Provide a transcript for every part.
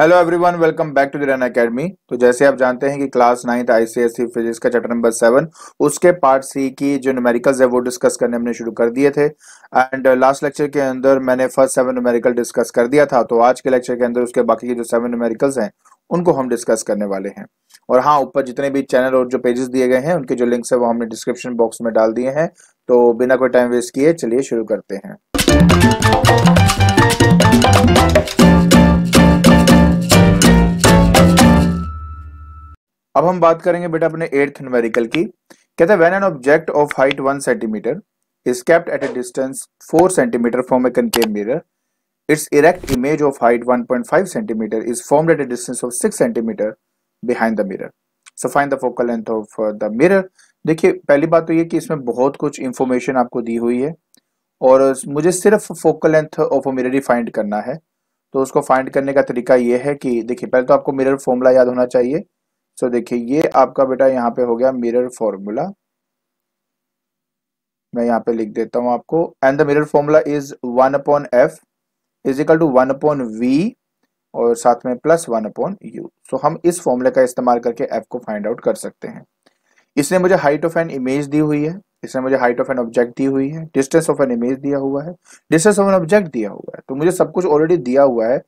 Hello everyone welcome back to दिरान academy तो जैसे आप जानते हैं कि क्लास नाइन्थ आईसीएससी फिजिक्स का चैप्टर नंबर सेवन उसके पार्ट सी की जो न्यूमेरिकल्स है वो डिस्कस करने हमने शुरू कर दिए थे एंड लास्ट लेक्चर के अंदर मैंने फर्स्ट सेवन न्यूमेरिकल डिस्कस कर दिया था तो आज के लेक्चर के अंदर उसके बाकी के जो सेवन न्यूमेरिकल्स हैं उनको हम डिस्कस करने वाले हैं और हाँ ऊपर जितने भी चैनल और जो पेजेस दिए गए हैं उनके जो लिंक्स है वो हमने डिस्क्रिप्शन बॉक्स में डाल दिए हैं तो बिना कोई टाइम वेस्ट किए चलिए शुरू करते हैं अब हम बात करेंगे बेटा अपने एट्थ न्यूमेरिकल की कहते हैं when an object of height one centimetre is kept at a distance 4 cm from a concave mirror. Its erect image of height 1.5 centimetre is formed at a distance of 6 centimetre behind the mirror so find the focal length of the mirror देखिए पहली बात तो ये कि इसमें बहुत कुछ information आपको दी हुई है और मुझे सिर्फ फोकल लेंथ ऑफ मिरर ही फाइंड करना है तो उसको फाइंड करने का तरीका ये है कि देखिए पहले तो आपको मिरर फॉर्मूला याद होना चाहिए सो देखिए ये आपका बेटा यहाँ पे हो गया मिरर फॉर्मूला मैं यहाँ पे लिख देता हूं आपको and the mirror formula is one upon F is to one upon V और साथ में plus one upon U so हम इस फॉर्मूले का इस्तेमाल करके एफ को फाइंड आउट कर सकते हैं इसने मुझे हाइट ऑफ एन इमेज दी हुई है इसने मुझे हाइट ऑफ एन ऑब्जेक्ट दी हुई है डिस्टेंस ऑफ एन इमेज दिया हुआ है डिस्टेंस ऑफ एन ऑब्जेक्ट दिया हुआ है तो मुझे सब कुछ ऑलरेडी दिया हुआ है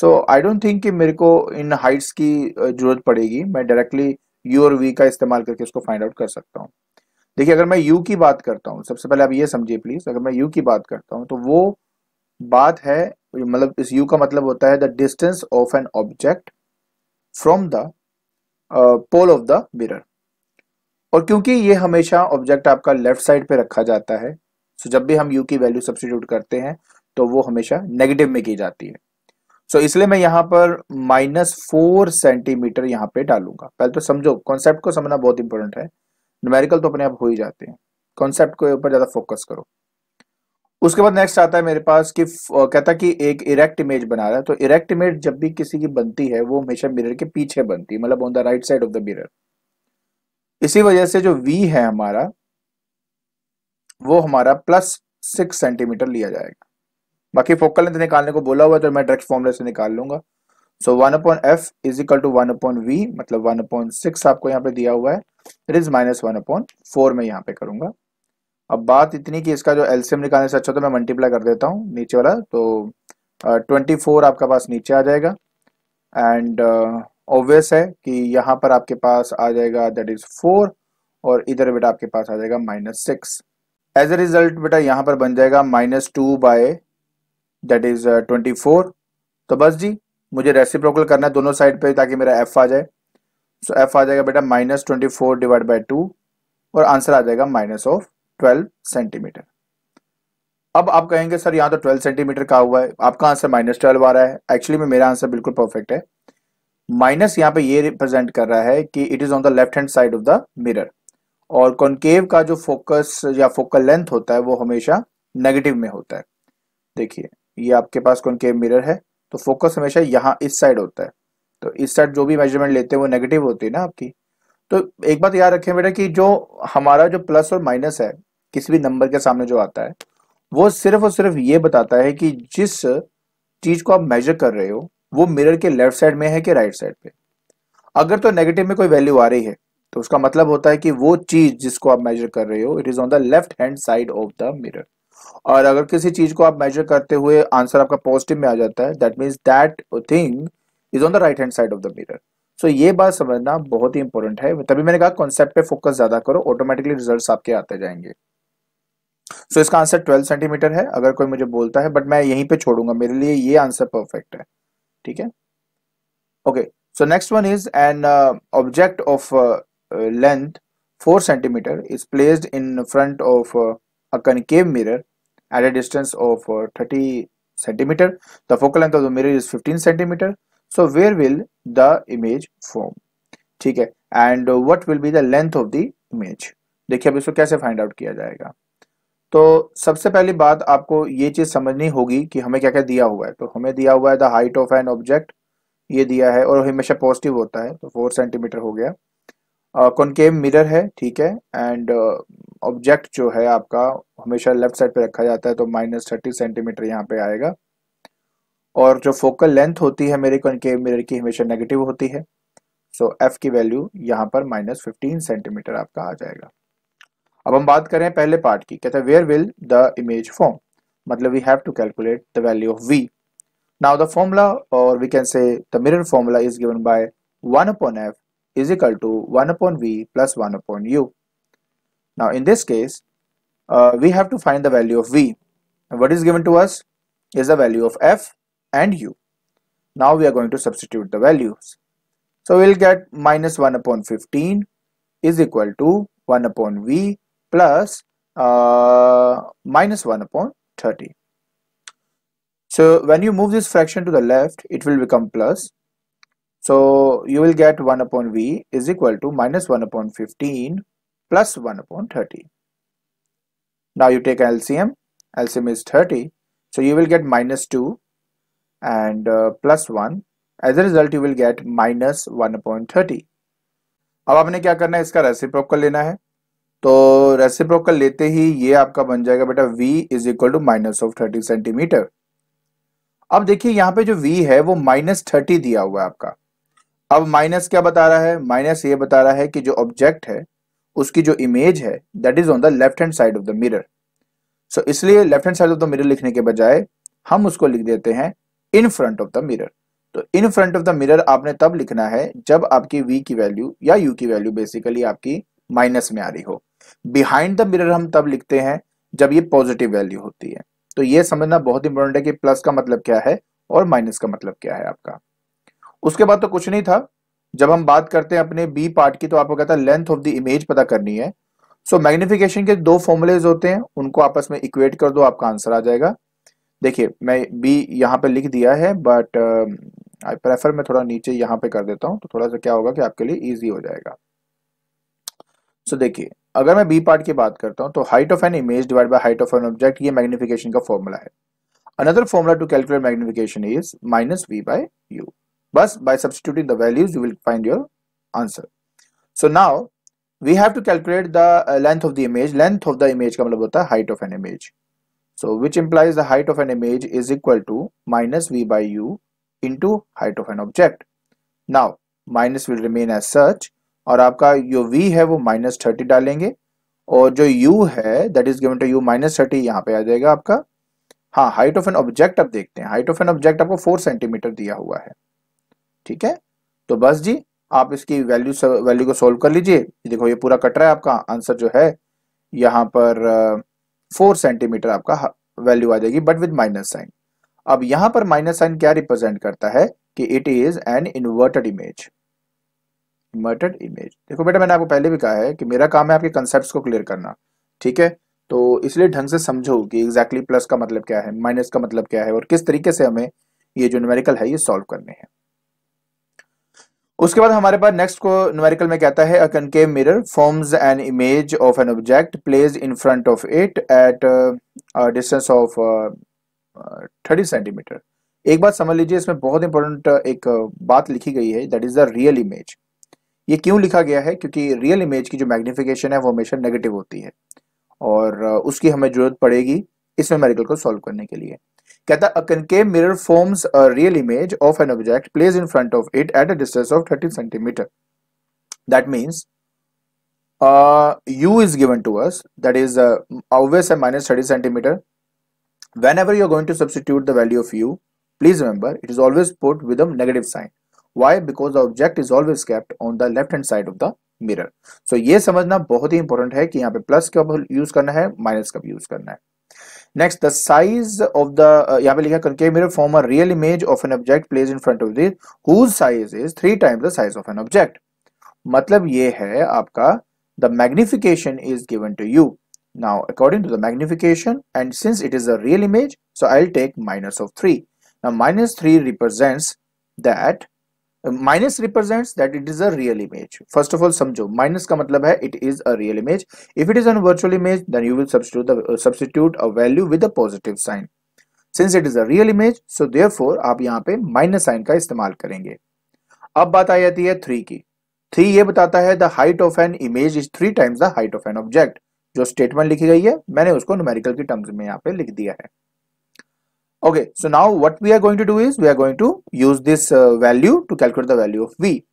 सो आई डोंट थिंक कि मेरे को इन हाइट्स की जरूरत पड़ेगी मैं डायरेक्टली यू और वी का इस्तेमाल करके उसको फाइंड आउट कर सकता हूँ देखिए अगर मैं यू की बात करता हूँ सबसे पहले आप ये समझिए प्लीज अगर मैं यू की बात करता हूँ तो वो बात है मतलब इस यू का मतलब होता है the distance of an object from the pole of the mirror और क्योंकि ये हमेशा ऑब्जेक्ट आपका लेफ्ट साइड पे रखा जाता है सो जब भी हम यू की वैल्यू सब्सटीट्यूट करते हैं तो वो हमेशा नेगेटिव में की जाती है सो so, इसलिए मैं यहाँ पर माइनस फोर सेंटीमीटर यहाँ पे डालूंगा पहले तो समझो कॉन्सेप्ट को समझना बहुत इंपॉर्टेंट है न्यूमेरिकल तो अपने आप हो ही जाते हैं कॉन्सेप्ट के ऊपर ज़्यादा फोकस करो उसके बाद नेक्स्ट आता है मेरे पास कि कहता कि एक इरेक्ट इमेज बना रहा है तो इरेक्ट इमेज जब भी किसी की बनती है वो हमेशा मिरर के पीछे बनती है मतलब on the right side of the mirror इसी वजह से जो वी है हमारा वो हमारा प्लस सिक्स सेंटीमीटर लिया जाएगा बाकी फोकल लेंथ निकालने को बोला हुआ है तो मैं डायरेक्ट फॉर्मूले से निकाल लूंगा so one upon F is equal to one upon V मतलब वन अपॉन सिक्स आपको यहाँ पे दिया हुआ है it is minus one upon four में यहाँ पे करूंगा अब बात इतनी कि इसका जो एल्सियम निकालने से अच्छा तो मैं मल्टीप्लाई कर देता हूँ नीचे वाला तो ट्वेंटी फोर आपका पास नीचे आ जाएगा एंड ऑब्वियस uh, है कि यहाँ पर आपके पास आ जाएगा दैट इज फोर और इधर बेटा आपके पास आ जाएगा minus six as a result बेटा यहाँ पर बन जाएगा minus two by that is twenty four तो बस जी मुझे रेसिप्रोकल करना है दोनों साइड पे ताकि मेरा एफ आ जाए सो so, एफ आ जाएगा बेटा minus twenty four divide by two और आंसर आ जाएगा माइनस ऑफ ट्वेल्व सेंटीमीटर अब आप कहेंगे सर यहाँ तो ट्वेल्व सेंटीमीटर का हुआ है आपका आंसर माइनस ट्वेल्व आ रहा है एक्चुअली में मेरा आंसर बिल्कुल परफेक्ट है माइनस यहाँ पे ये रिप्रेजेंट कर रहा है कि it is on the left hand side of the mirror और कॉन्केव का जो फोकस या फोकल लेंथ होता है वो हमेशा नेगेटिव में होता है देखिए ये आपके पास के मिरर है तो फोकस हमेशा यहाँ इस साइड होता है तो इस साइड जो भी मेजरमेंट लेते हैं वो नेगेटिव होती है ना आपकी तो एक बात याद रखें बेटा कि जो हमारा जो प्लस और माइनस है किसी भी नंबर के सामने जो आता है वो सिर्फ और सिर्फ ये बताता है कि जिस चीज को आप मेजर कर रहे हो वो मिरर के लेफ्ट साइड में है कि राइट साइड पे अगर तो नेगेटिव में कोई वैल्यू आ रही है तो उसका मतलब होता है कि वो चीज जिसको आप मेजर कर रहे हो it is on the left hand side of the mirror और अगर किसी चीज को आप मेजर करते हुए आंसर आपका पॉजिटिव में आ जाता है that means that thing is on the right hand side of the mirror so ये बात समझना बहुत ही इंपॉर्टेंट है तभी मैंने कहा कॉन्सेप्ट पे फोकस ज्यादा करो ऑटोमेटिकली रिजल्ट आपके आते जाएंगे सो so, इसका आंसर 12 सेंटीमीटर है अगर कोई मुझे बोलता है बट मैं यहीं पे छोड़ूंगा मेरे लिए ये आंसर परफेक्ट है ठीक है okay so next one is an object of length 4 centimetre is placed in front of a concave mirror at a distance of uh, 30 centimeter. The focal length of the mirror is 15 centimeter. So where will the image form? ठीक है and what will be the length of the image देखिए अब इसको कैसे find out किया जाएगा तो सबसे पहली बात आपको ये चीज समझनी होगी कि हमें क्या क्या दिया हुआ है तो हमें दिया हुआ है the height of an object ये दिया है और हमेशा पॉजिटिव होता है तो फोर सेंटीमीटर हो गया कॉनकेव uh, मिरर है ठीक है एंड ऑब्जेक्ट जो है आपका हमेशा लेफ्ट साइड पे रखा जाता है तो माइनस थर्टी सेंटीमीटर यहाँ पे आएगा और जो फोकल लेंथ होती है मेरे कॉन्केव मिरर की हमेशा नेगेटिव होती है सो so, एफ की वैल्यू यहाँ पर माइनस फिफ्टीन सेंटीमीटर आपका आ जाएगा अब हम बात करें पहले पार्ट की कहते हैं where will the image form मतलब we have to calculate the value of v now the formula और we can say the mirror formula is given by one upon F is equal to one upon v plus one upon u Now in this case, uh, we have to find the value of V. And what is given to us is the value of F and U. Now we are going to substitute the values. So we'll get minus 1 upon 15 is equal to 1 upon V plus, uh, minus 1 upon 30. So when you move this fraction to the left, it will become plus. So you will get 1 upon V is equal to minus 1 upon 15 plus 1 upon 30. Now you take LCM, LCM is 30, so you will get minus 2 and uh, plus 1. As a result, you will get minus 1 upon 30. अब आपने क्या करना है इसका reciprocal लेना है तो reciprocal लेते ही ये आपका बन जाएगा बेटा v is equal to minus of thirty centimetre अब देखिए यहाँ पे जो v है वो माइनस थर्टी दिया हुआ है आपका अब माइनस क्या बता रहा है माइनस ये बता रहा है कि जो ऑब्जेक्ट है उसकी जो इमेज है that is on the left hand side of the mirror so इसलिए left hand side of the mirror लिखने के बजाय हम उसको लिख देते हैं in front of the mirror तो in front of the mirror आपने तब लिखना है जब आपकी वी की वैल्यू या यू की वैल्यू बेसिकली आपकी माइनस में आ रही हो बिहाइंड द मिरर हम तब लिखते हैं जब ये पॉजिटिव वैल्यू होती है तो ये समझना बहुत इंपॉर्टेंट है कि प्लस का मतलब क्या है और माइनस का मतलब क्या है आपका उसके बाद तो कुछ नहीं था जब हम बात करते हैं अपने बी पार्ट की तो आपको कहता है लेंथ ऑफ द इमेज पता करनी है सो so, मैग्निफिकेशन के दो फॉर्मुलेज होते हैं उनको आपस में इक्वेट कर दो आपका आंसर आ जाएगा देखिए मैं बी यहाँ पे लिख दिया है बट आई प्रेफर मैं थोड़ा नीचे यहाँ पे कर देता हूँ तो थोड़ा सा क्या होगा कि आपके लिए ईजी हो जाएगा सो so, देखिए अगर मैं बी पार्ट की बात करता हूँ तो height of an image divide by height of an object ये मैग्निफिकेशन का फॉर्मूला है another formula to calculate magnification is minus v by But by substituting the values, you will find your answer. So now we have to calculate the length of the image. Length of the image का मतलब होता है height of an image. So which implies the height of an image is equal to minus v by u into height of an object. Now minus will remain as such और आपका जो v है वो minus thirty डालेंगे और जो u है that is given to u minus thirty यहाँ पे आ जाएगा आपका हाँ हाइट ऑफ एन ऑब्जेक्ट आप देखते हैं हाइट ऑफ एन ऑब्जेक्ट आपको फोर सेंटीमीटर दिया हुआ है ठीक है तो बस जी आप इसकी वैल्यू वैल्यू को सोल्व कर लीजिए देखो ये पूरा कट रहा है आपका आंसर जो है यहाँ पर फोर सेंटीमीटर आपका वैल्यू आ जाएगी बट विद माइनस साइन अब यहाँ पर माइनस साइन क्या रिप्रेजेंट करता है कि it is an inverted image inverted image देखो बेटा मैंने आपको पहले भी कहा है कि मेरा काम है आपके कंसेप्ट को क्लियर करना ठीक है तो इसलिए ढंग से समझो कि एग्जैक्टली exactly प्लस का मतलब क्या है माइनस का मतलब क्या है और किस तरीके से हमें ये जो न्यूमेरिकल है ये सॉल्व करने हैं उसके बाद हमारे पास नेक्स्ट को न्यूमेरिकल में कहता है a concave mirror forms an image of an object place in front of it at distance of thirty centimetre एक बात समझ लीजिए इसमें बहुत इंपॉर्टेंट uh, एक uh, बात लिखी गई है that is the real image ये क्यों लिखा गया है क्योंकि रियल इमेज की जो मैग्निफिकेशन है वो हमेशा नेगेटिव होती है और uh, उसकी हमें जरूरत पड़ेगी इस न्यूमेरिकल को सॉल्व करने के लिए कहता a concave mirror forms a real image of an object place in front of it at a distance of thirty centimetre that means u is given to us that is always at minus 30 centimetre whenever you are going to substitute the value of u please remember it is always put with negative sign why because the object is always kept on the left hand side of the mirror so ये समझना बहुत ही important है कि यहाँ पे plus कब use करना है माइनस कब यूज करना है next the size of the यहाँ पे लिखा concave mirror form a real image of an object place in front of this whose size is three times the size of an object मतलब ये है आपका the magnification is given to you now according to the magnification and since it is a real image so I will take minus of three now minus three represents that minus represents that it is a real image first of all समझो minus का मतलब है it is a real image if it is an virtual image then you will substitute substitute a value with a positive sign since it is a real image so therefore आप यहां पे minus sign का इस्तेमाल करेंगे अब बात आ जाती है 3 की 3 ये बताता है the height of an image is 3 times the height of an object जो स्टेटमेंट लिखी गई है मैंने उसको न्यूमेरिकल की टर्म्स में यहां पे लिख दिया है okay so now what we are going to do is we are going to use this uh, value to calculate the value of v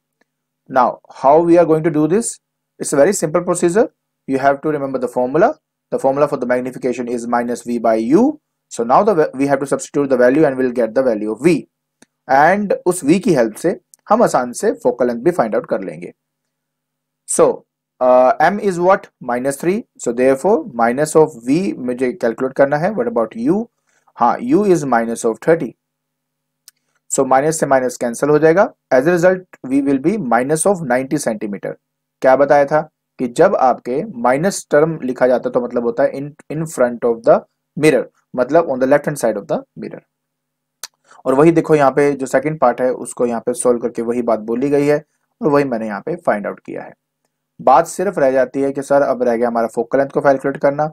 now how we are going to do this it's a very simple procedure you have to remember the formula the formula for the magnification is minus v by u so now the we have to substitute the value and we'll get the value of v and उस v की help से हम आसान focal length find out कर लेंगे so uh, m is what minus 3 so therefore minus of v मुझे calculate करना है what about u हाँ u is minus of thirty so minus से माइनस कैंसिल हो जाएगा as a result we will be minus of ninety centimetre क्या बताया था कि जब आपके माइनस टर्म लिखा जाता है तो मतलब होता है in in front of the mirror मतलब on the left hand side of the mirror और वही देखो यहाँ पे जो सेकंड पार्ट है उसको यहाँ पे सोल्व करके वही बात बोली गई है और वही मैंने यहाँ पे फाइंड आउट किया है बात सिर्फ रह जाती है कि सर अब रह गया हमारा फोकल लेंथ को कैलकुलेट करना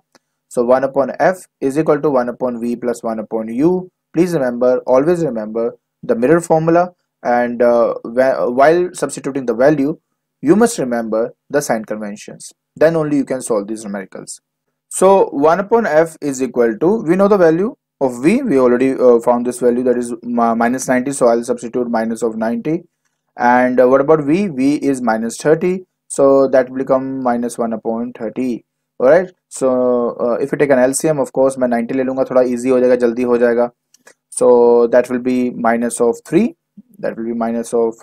So 1 upon f is equal to 1 upon v plus 1 upon u. Please remember, always remember the mirror formula and uh, while substituting the value, you must remember the sign conventions. Then only you can solve these numericals. So 1 upon f is equal to, we know the value of v, we already uh, found this value that is minus 90, so I'll substitute minus of 90. And uh, what about v? v is minus 30, so that will become minus 1 upon 30. Right so if you take an LCM of course मैं 90 ले लूंगा थोड़ा easy हो जाएगा जल्दी हो जाएगा so that will be minus of three that will be minus of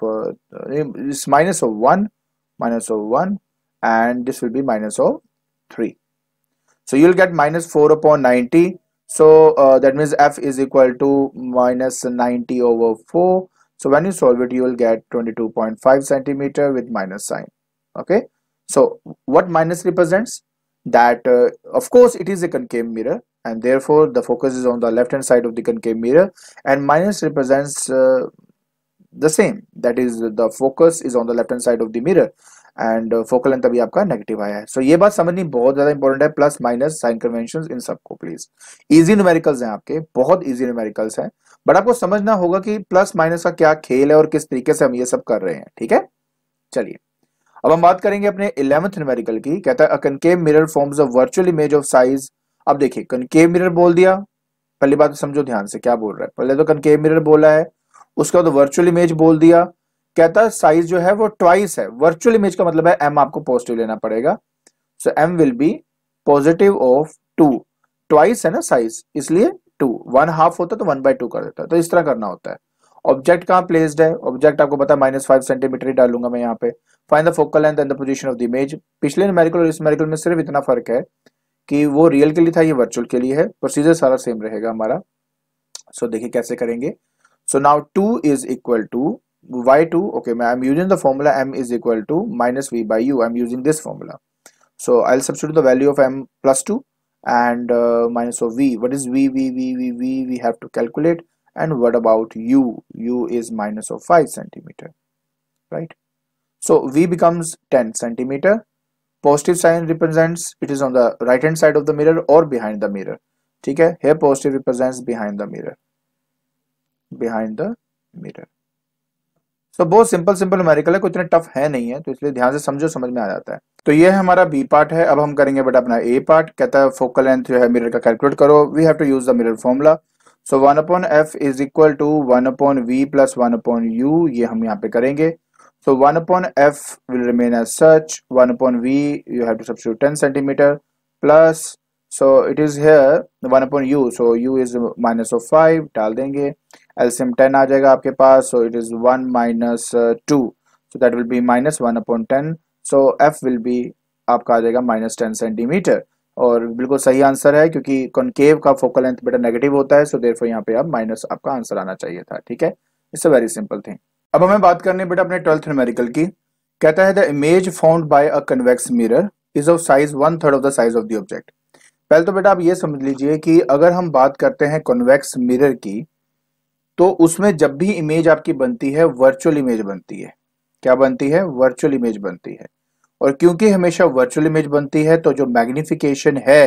it's minus of one minus of 1 and this will be minus of 3 so you'll get minus 4 upon 90 so uh, that means f is equal to minus 90 over 4 so when you solve it you will get 22.5 centimeter with minus sign okay so what minus represents that uh, of course it is a concave mirror and therefore the focus is on the left hand side of the concave mirror and minus represents uh, the same that is the focus is on the left hand side of the mirror and focal length अभी आपका negative आया है so so, ये बात समझनी बहुत ज्यादा important है प्लस माइनस साइन कन्वेंशन इन सबको प्लीज इजी न्यूमेरिकल्स हैं आपके बहुत इजी न्यूमेरिकल्स हैं बट आपको समझना होगा कि प्लस माइनस का क्या खेल है और किस तरीके से हम ये सब कर रहे हैं ठीक है चलिए अब हम बात करेंगे अपने इलेवंथ न्यूमेरिकल की कहता है concave mirror forms a virtual image of size अब देखिए कनकेव मिरर बोल दिया पहली बात तो समझो ध्यान से क्या बोल रहा है पहले तो कनकेव मिरर बोला है उसके बाद वर्चुअल इमेज बोल दिया कहता है साइज जो है वो ट्वाइस है वर्चुअल इमेज का मतलब है एम आपको पॉजिटिव लेना पड़ेगा so m will be positive of two twice है ना साइज इसलिए टू वन हाफ होता है तो वन बाय टू कर देता है तो इस तरह करना होता है ऑब्जेक्ट कहाँ प्लेस्ड है ऑब्जेक्ट आपको पता है माइनस फाइव सेंटीमीटर ही डालूंगा मैं यहाँ पे find the focal length and the position of the image पिछले न्यूमेरिकल और इस न्यूमेरिकल में सिर्फ इतना फर्क है कि वो रियल के लिए था ये वर्चुअल के लिए है प्रोसीजर सारा सेम रहेगा हमारा सो so, देखिए कैसे करेंगे so now two is equal to y2 two okay मैं I am using the formula m is equal to minus u by u I am using this formula so i'll substitute the value of m plus 2 and uh, minus of v what is v v v v v we have to calculate and what about u u is minus of 5 centimeter right So V becomes 10 cm Positive sign represents it is on the right hand side of the mirror or behind the mirror. theek है here positive represents behind the mirror. Behind the mirror. तो so, बहुत simple simple numerical है कोई इतने tough है नहीं है तो इसलिए ध्यान से समझो समझ में आ जाता है तो ये है हमारा बी पार्ट है अब हम करेंगे बट अपना ए पार्ट कहता है फोकल लेंथ जो है मिरर का कैलकुलेट करो we have to use the mirror formula so one upon F is equal to one upon v plus one upon u ये हम यहाँ पे करेंगे So 1 upon f will remain as such. 1 upon v, you have to substitute 10 centimeter plus. So it is here 1 upon u. So u is minus of 5. डाल देंगे. LCM 10 आ जाएगा आपके पास. So it is 1 minus uh, 2. So that will be minus 1 upon 10. So f will be आपका आ जाएगा minus 10 centimetre और बिल्कुल सही answer है क्योंकि कॉन्केव का फोकल लेंथ बेटा नेगेटिव होता है सो देर यहाँ पे अब माइनस आपका आंसर आना चाहिए था ठीक है it's a very simple thing अब हमें बात करनी है बेटा अपने ट्वेल्थ न्यूमेरिकल की कहता है the image found by a convex mirror is of size one third of the size of the object पहले तो बेटा आप ये समझ लीजिए कि अगर हम बात करते हैं कन्वेक्स मिरर की तो उसमें जब भी इमेज आपकी बनती है वर्चुअल इमेज बनती है क्या बनती है वर्चुअल इमेज बनती है और क्योंकि हमेशा वर्चुअल इमेज बनती है तो जो मैग्निफिकेशन है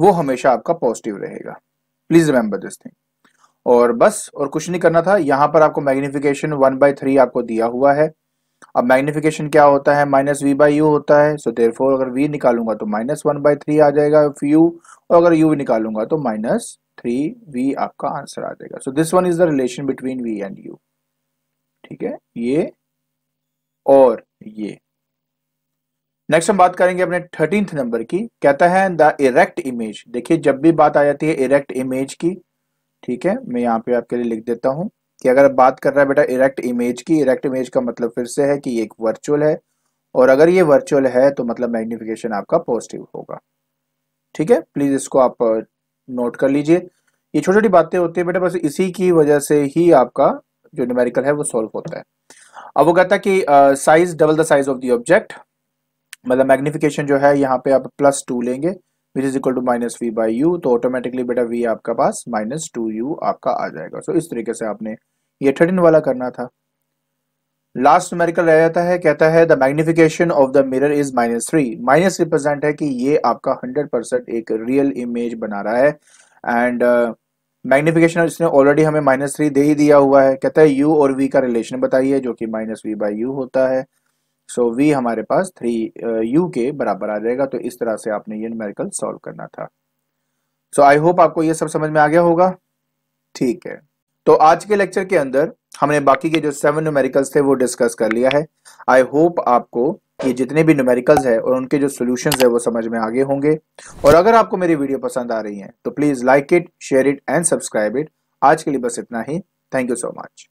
वो हमेशा आपका पॉजिटिव रहेगा प्लीज रिमेंबर दिस थिंग और बस और कुछ नहीं करना था यहाँ पर आपको मैग्निफिकेशन वन बाई थ्री आपको दिया हुआ है अब मैग्निफिकेशन क्या होता है माइनस वी बाई यू होता है सो देर फोर अगर वी निकालूंगा तो माइनस वन बाई थ्री आ जाएगा यू और अगर यू निकालूंगा तो माइनस थ्री वी आपका आंसर आ जाएगा so this one is the relation between v and u ठीक है ये और ये नेक्स्ट हम बात करेंगे अपने थर्टींथ नंबर की कहता है द इरेक्ट इमेज देखिए जब भी बात आ जाती है इरेक्ट इमेज की ठीक है मैं यहाँ पे आपके लिए लिख देता हूँ कि अगर बात कर रहा है बेटा इरेक्ट इमेज की इरेक्ट इमेज का मतलब फिर से है कि ये एक वर्चुअल है और अगर ये वर्चुअल है तो मतलब मैग्निफिकेशन आपका पॉजिटिव होगा ठीक है प्लीज इसको आप नोट कर लीजिए ये छोटी छोटी बातें होती है बेटा बस इसी की वजह से ही आपका जो न्यूमेरिकल है वो सॉल्व होता है अब वो कहता है कि size double the size of the object मतलब मैग्निफिकेशन जो है यहाँ पे आप प्लस टू लेंगे which is equal to minus v by u तो ऑटोमेटिकली बेटा वी आपका पास माइनस टू यू आपका आ जाएगा सो so, इस तरीके से आपने ये थर्टीन वाला करना था लास्ट न्यूमेरिकल रह जाता है कहता है the magnification of the mirror is minus three minus represent है कि ये आपका हंड्रेड परसेंट एक रियल इमेज बना रहा है एंड मैग्निफिकेशन uh, इसने ऑलरेडी हमें माइनस थ्री दे ही दिया हुआ है कहता है यू और वी का रिलेशन बताइए जो कि माइनस वी बाई यू होता है सो so, वी हमारे पास थ्री यू uh, के बराबर आ जाएगा तो इस तरह से आपने ये न्यूमेरिकल सॉल्व करना था सो आई होप आपको ये सब समझ में आ गया होगा ठीक है तो आज के लेक्चर के अंदर हमने बाकी के जो सेवन न्यूमेरिकल्स थे वो डिस्कस कर लिया है आई होप आपको ये जितने भी न्यूमेरिकल्स है और उनके जो सोल्यूशन है वो समझ में आगे होंगे और अगर आपको मेरी वीडियो पसंद आ रही है तो please like it share it and subscribe it आज के लिए बस इतना ही थैंक यू सो मच